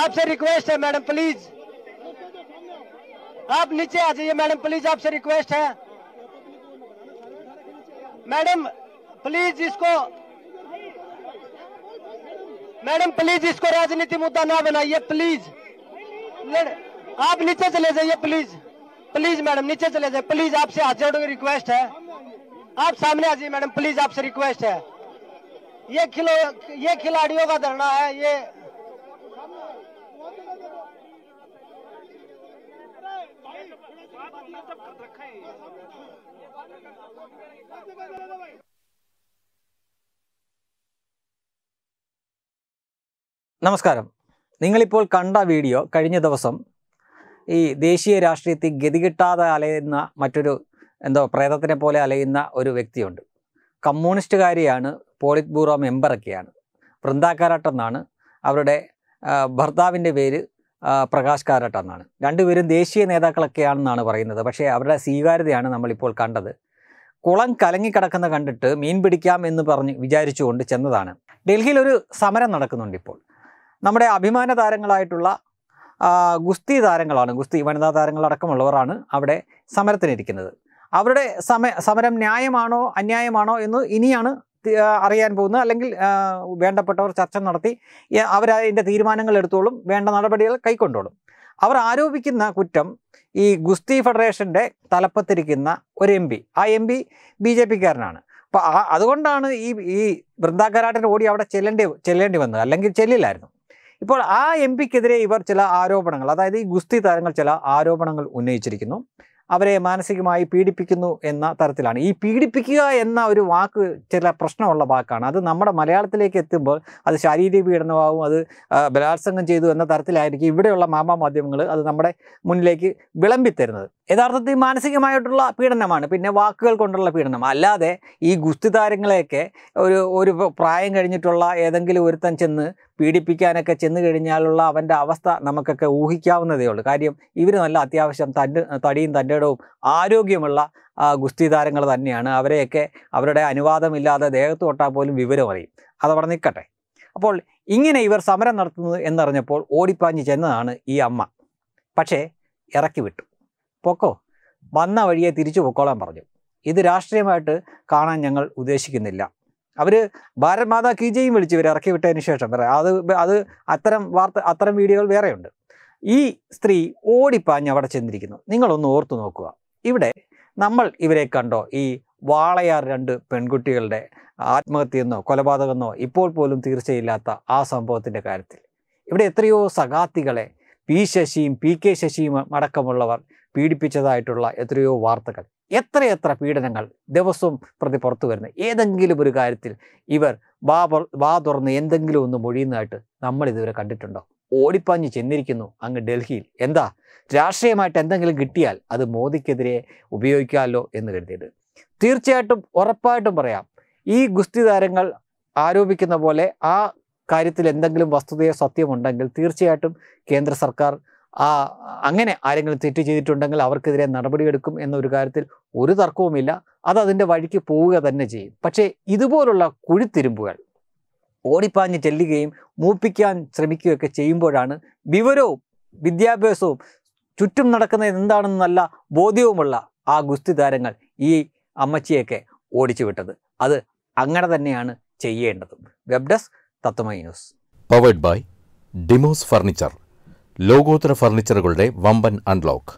आपसे रिक्वेस्ट है madam please आप नीचे आ जाइए मैडम प्लीज आपसे रिक्वेस्ट है मैडम प्लीज इसको मैडम प्लीज इसको राजनीति मुद्दा ना बनाइए प्लीज आप नीचे चले जाइए प्लीज प्लीज मैडम नीचे चले जाइए प्लीज आपसे हाथ जोड़ रिक्वेस्ट है आप सामने आ जाइए मैडम प्लीज आपसे रिक्वेस्ट है ये खिलो ये खिलाड़ियों का धरना है ये सब रखा है നമസ്കാരം നിങ്ങളിപ്പോൾ കണ്ട വീഡിയോ കഴിഞ്ഞ ദിവസം ഈ ദേശീയ രാഷ്ട്രീയത്തിൽ ഗതികിട്ടാതെ അലയുന്ന മറ്റൊരു എന്തോ പ്രേതത്തിനെ പോലെ അലയുന്ന ഒരു വ്യക്തിയുണ്ട് കമ്മ്യൂണിസ്റ്റുകാരിയാണ് പോളിറ്റ് ബ്യൂറോ മെമ്പറൊക്കെയാണ് വൃന്ദാ എന്നാണ് അവരുടെ ഭർത്താവിൻ്റെ പേര് പ്രകാശ് കാരാട്ട് എന്നാണ് രണ്ടുപേരും ദേശീയ നേതാക്കളൊക്കെയാണെന്നാണ് പറയുന്നത് പക്ഷേ അവരുടെ സ്വീകാര്യതയാണ് നമ്മളിപ്പോൾ കണ്ടത് കുളം കലങ്ങിക്കിടക്കുന്ന കണ്ടിട്ട് മീൻ പിടിക്കാം എന്ന് പറഞ്ഞ് വിചാരിച്ചുകൊണ്ട് ചെന്നതാണ് ഡൽഹിയിൽ ഒരു സമരം നടക്കുന്നുണ്ട് ഇപ്പോൾ നമ്മുടെ അഭിമാന താരങ്ങളായിട്ടുള്ള ഗുസ്തി താരങ്ങളാണ് ഗുസ്തി വനിതാ താരങ്ങളടക്കമുള്ളവരാണ് അവിടെ സമരത്തിനിരിക്കുന്നത് അവരുടെ സമ സമരം ന്യായമാണോ അന്യായമാണോ എന്ന് ഇനിയാണ് അറിയാൻ പോകുന്നത് അല്ലെങ്കിൽ വേണ്ടപ്പെട്ടവർ ചർച്ച നടത്തി അതിൻ്റെ തീരുമാനങ്ങൾ എടുത്തോളും വേണ്ട നടപടികൾ കൈക്കൊണ്ടോളും അവർ ആരോപിക്കുന്ന കുറ്റം ഈ ഗുസ്തി ഫെഡറേഷൻ്റെ തലപ്പത്തിരിക്കുന്ന ഒരു എം പി ആ എം പി ബി ജെ പിക്കാരനാണ് അപ്പോൾ ആ അതുകൊണ്ടാണ് ഈ ഈ വൃന്ദ ഓടി അവിടെ ചെല്ലേണ്ടി ചെല്ലേണ്ടി വന്നത് അല്ലെങ്കിൽ ചെല്ലില്ലായിരുന്നു ഇപ്പോൾ ആ എം പിക്കെതിരെ ഇവർ ചില ആരോപണങ്ങൾ അതായത് ഈ ഗുസ്തി താരങ്ങൾ ചില ആരോപണങ്ങൾ ഉന്നയിച്ചിരിക്കുന്നു അവരെ മാനസികമായി പീഡിപ്പിക്കുന്നു എന്ന തരത്തിലാണ് ഈ പീഡിപ്പിക്കുക എന്ന ഒരു വാക്ക് ചില പ്രശ്നമുള്ള വാക്കാണ് അത് നമ്മുടെ മലയാളത്തിലേക്ക് എത്തുമ്പോൾ അത് ശാരീരിക പീഡനമാവും അത് ബലാത്സംഗം ചെയ്തു എന്ന തരത്തിലായിരിക്കും ഇവിടെയുള്ള മാമാ മാധ്യമങ്ങൾ അത് നമ്മുടെ മുന്നിലേക്ക് വിളമ്പിത്തരുന്നത് യഥാർത്ഥത്തിൽ മാനസികമായിട്ടുള്ള പീഡനമാണ് പിന്നെ വാക്കുകൾ കൊണ്ടുള്ള പീഡനം അല്ലാതെ ഈ ഗുസ്തി താരങ്ങളെയൊക്കെ ഒരു ഒരു പ്രായം കഴിഞ്ഞിട്ടുള്ള ഏതെങ്കിലും ഒരുത്തൻ ചെന്ന് പീഡിപ്പിക്കാനൊക്കെ ചെന്ന് കഴിഞ്ഞാലുള്ള അവൻ്റെ അവസ്ഥ നമുക്കൊക്കെ ഊഹിക്കാവുന്നതേ ഉള്ളൂ കാര്യം ഇവർ നല്ല അത്യാവശ്യം തൻ്റെ തടിയും തൻ്റെ ഇടവും ആരോഗ്യമുള്ള ഗുസ്തി താരങ്ങൾ തന്നെയാണ് അവരെയൊക്കെ അവരുടെ അനുവാദമില്ലാതെ ദേഹത്ത് തൊട്ടാൽ പോലും വിവരം അറിയും അതവിടെ നിൽക്കട്ടെ അപ്പോൾ ഇങ്ങനെ ഇവർ സമരം നടത്തുന്നത് എന്നറിഞ്ഞപ്പോൾ ഓടിപ്പാഞ്ഞ് ചെന്നതാണ് ഈ അമ്മ പക്ഷേ ഇറക്കി വിട്ടു പൊക്കോ വന്ന വഴിയെ തിരിച്ചു പൊക്കോളാൻ പറഞ്ഞു ഇത് രാഷ്ട്രീയമായിട്ട് കാണാൻ ഞങ്ങൾ ഉദ്ദേശിക്കുന്നില്ല അവർ ഭാരത് മാതാ കീജയും വിളിച്ച് ഇവർ ഇറക്കി വിട്ടതിന് ശേഷം വേറെ അത് അത് അത്തരം വാർത്ത അത്തരം വീഡിയോകൾ വേറെയുണ്ട് ഈ സ്ത്രീ ഓടിപ്പാഞ്ഞ് അവിടെ ചെന്നിരിക്കുന്നു നിങ്ങളൊന്ന് ഓർത്തു നോക്കുക ഇവിടെ നമ്മൾ ഇവരെ കണ്ടോ ഈ വാളയാർ രണ്ട് പെൺകുട്ടികളുടെ ആത്മഹത്യയെന്നോ കൊലപാതകമെന്നോ ഇപ്പോൾ പോലും തീർച്ചയില്ലാത്ത ആ സംഭവത്തിൻ്റെ കാര്യത്തിൽ ഇവിടെ എത്രയോ സകാത്തികളെ പി ശശിയും പി കെ ശശിയും അടക്കമുള്ളവർ പീഡിപ്പിച്ചതായിട്ടുള്ള എത്രയോ വാർത്തകൾ എത്രയെത്ര പീഡനങ്ങൾ ദിവസവും പ്രതി പുറത്തു വരുന്ന ഏതെങ്കിലും ഒരു കാര്യത്തിൽ ഇവർ വാ വാ തുറന്ന് എന്തെങ്കിലും ഒന്ന് മൊഴിയുന്നതായിട്ട് നമ്മൾ ഇതുവരെ കണ്ടിട്ടുണ്ടോ ഓടിപ്പാഞ്ഞ് ചെന്നിരിക്കുന്നു അങ്ങ് ഡൽഹിയിൽ എന്താ രാഷ്ട്രീയമായിട്ട് എന്തെങ്കിലും കിട്ടിയാൽ അത് മോദിക്കെതിരെ ഉപയോഗിക്കാമല്ലോ എന്ന് കരുതിയത് തീർച്ചയായിട്ടും ഉറപ്പായിട്ടും പറയാം ഈ ഗുസ്തി താരങ്ങൾ ആരോപിക്കുന്ന പോലെ ആ കാര്യത്തിൽ എന്തെങ്കിലും വസ്തുതയോ സത്യമുണ്ടെങ്കിൽ തീർച്ചയായിട്ടും കേന്ദ്ര സർക്കാർ ആ അങ്ങനെ ആരെങ്കിലും തെറ്റ് ചെയ്തിട്ടുണ്ടെങ്കിൽ അവർക്കെതിരെ നടപടിയെടുക്കും എന്നൊരു കാര്യത്തിൽ ഒരു തർക്കവുമില്ല അത് അതിൻ്റെ വഴിക്ക് പോവുക തന്നെ ചെയ്യും പക്ഷേ ഇതുപോലുള്ള കുഴിത്തിരുമ്പുകൾ ഓടിപ്പാഞ്ഞ് ചെല്ലുകയും മൂപ്പിക്കാൻ ശ്രമിക്കുകയൊക്കെ ചെയ്യുമ്പോഴാണ് വിവരവും വിദ്യാഭ്യാസവും ചുറ്റും നടക്കുന്ന എന്താണെന്നല്ല ബോധ്യവുമുള്ള ആ ഗുസ്തി താരങ്ങൾ ഈ അമ്മച്ചിയൊക്കെ ഓടിച്ചു വിട്ടത് അത് അങ്ങനെ തന്നെയാണ് ചെയ്യേണ്ടത് വെബ് ഡെസ്ക് തത്വമൈനൂസ് പവേഡ് ബൈ ഡിമോസ് ഫർണിച്ചർ ലോകോത്തര ഫർണിച്ചറുകളുടെ വമ്പൻ അൺലോക്ക്